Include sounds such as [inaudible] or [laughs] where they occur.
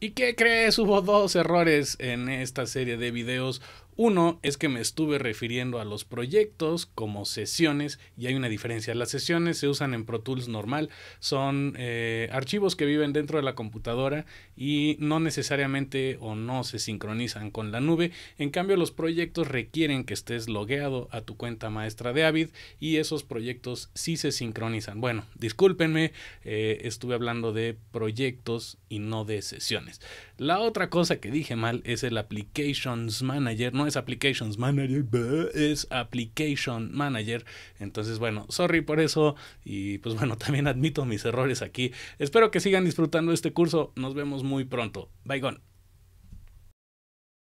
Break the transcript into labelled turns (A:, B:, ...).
A: ¿Y qué crees? Hubo dos errores en esta serie de videos. Uno es que me estuve refiriendo a los proyectos como sesiones y hay una diferencia. Las sesiones se usan en Pro Tools normal, son eh, archivos que viven dentro de la computadora y no necesariamente o no se sincronizan con la nube. En cambio, los proyectos requieren que estés logueado a tu cuenta maestra de Avid y esos proyectos sí se sincronizan. Bueno, discúlpenme, eh, estuve hablando de proyectos y no de sesiones. La otra cosa que dije mal es el Applications Manager. No es Applications Manager, es Application Manager. Entonces, bueno, sorry por eso. Y pues bueno, [laughs] también admito mis errores aquí. Espero que sigan disfrutando este curso. Nos vemos muy pronto. Bye, gone.